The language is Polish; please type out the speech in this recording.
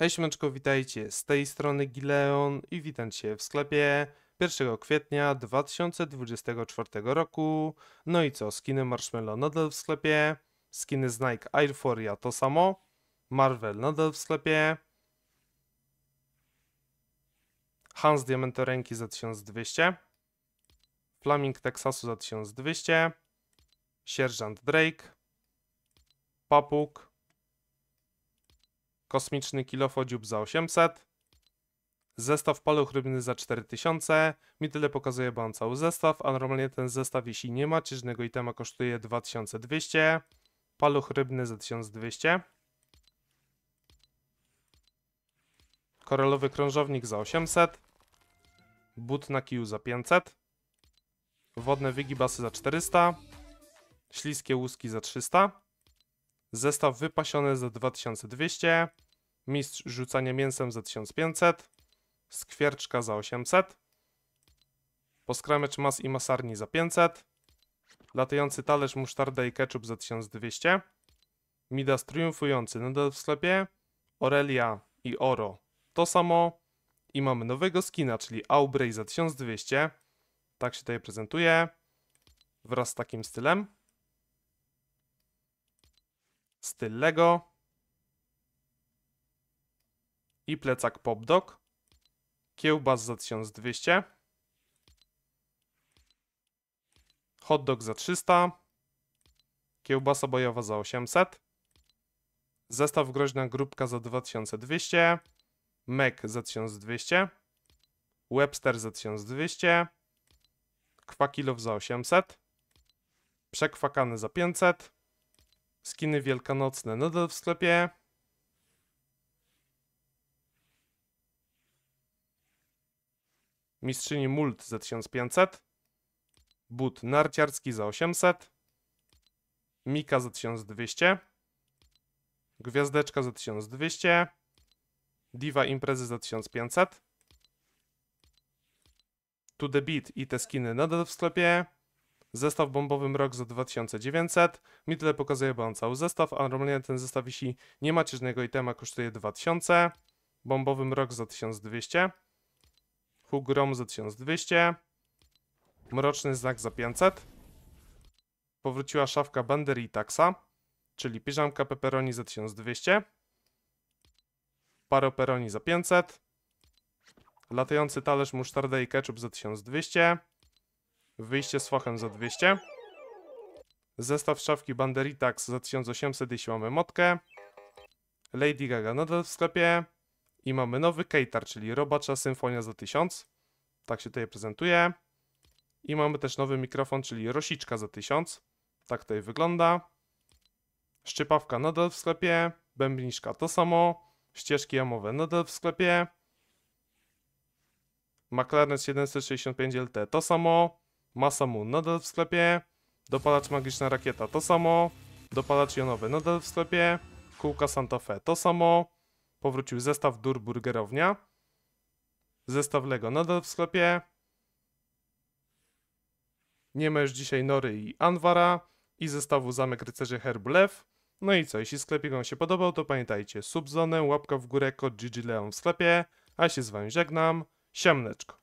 Hej śmęczko witajcie, z tej strony Gileon i witam Cię w sklepie 1 kwietnia 2024 roku. No i co, skiny Marshmallow nadal w sklepie, skiny z Nike Airforia to samo, Marvel nadal w sklepie, Hans Diamentorenki za 1200, Flaming Texasu za 1200, Sierżant Drake, Papuk, kosmiczny kilofodziób za 800, zestaw paluchrybny za 4000, mi tyle pokazuje, bo on cały zestaw, a normalnie ten zestaw, jeśli nie macie żadnego itema, kosztuje 2200, paluchrybny za 1200, koralowy krążownik za 800, but na kiju za 500, wodne wygibasy za 400, śliskie łuski za 300, zestaw wypasiony za 2200, mistrz rzucania mięsem za 1500, skwierczka za 800, poskramecz mas i masarni za 500, latający talerz musztarda i ketchup za 1200, Midas triumfujący nadal w sklepie, Aurelia i Oro to samo i mamy nowego skina, czyli Aubrey za 1200, tak się tutaj prezentuje, wraz z takim stylem. Styl Lego i plecak popdog, kiełbas za 1200, hotdog za 300, kiełbasa bojowa za 800, zestaw groźna grupka za 2200, Mac za 1200, Webster za 1200, Kwakilow za 800, Przekwakany za 500, skiny wielkanocne nadal w sklepie, Mistrzyni Mult za 1500. But narciarski za 800. Mika za 1200. Gwiazdeczka za 1200. Diva imprezy za 1500. To the Beat i te skiny nadal w sklepie. Zestaw bombowy mrok za 2900. Mi tyle pokazuje, bo on cały zestaw, a normalnie ten zestaw, jeśli nie macie żadnego itema, kosztuje 2000. Bombowy mrok za 1200. Hugrom za 1200. Mroczny znak za 500. Powróciła szafka Bandery i Taxa, czyli piżamka Peperoni za 1200. Paro Peroni za 500. Latający talerz musztarda i ketchup za 1200. Wyjście z fochem za 200. Zestaw szafki Banderitax za 1800, jeśli mamy motkę. Lady Gaga nadal w sklepie. I mamy nowy Keitar, czyli Robacza Symfonia za 1000. Tak się tutaj prezentuje. I mamy też nowy mikrofon, czyli Rosiczka za 1000. Tak tutaj wygląda. Szczypawka nadal w sklepie. Bębniczka to samo. Ścieżki jamowe nadal w sklepie. McLaren 765 LT to samo. Masa Moon nadal w sklepie. Dopalacz magiczna rakieta to samo. Dopalacz jonowy nadal w sklepie. Kółka Santa Fe to samo. Powrócił zestaw dur burgerownia. Zestaw Lego nadal no w sklepie. Nie ma już dzisiaj Nory i Anwara i zestawu Zamek Rycerzy Herblew. No i co, jeśli sklepik Wam się podobał, to pamiętajcie, subzonę, łapka w górę, kod GG Leon w sklepie, a się z Wami żegnam, siemneczko.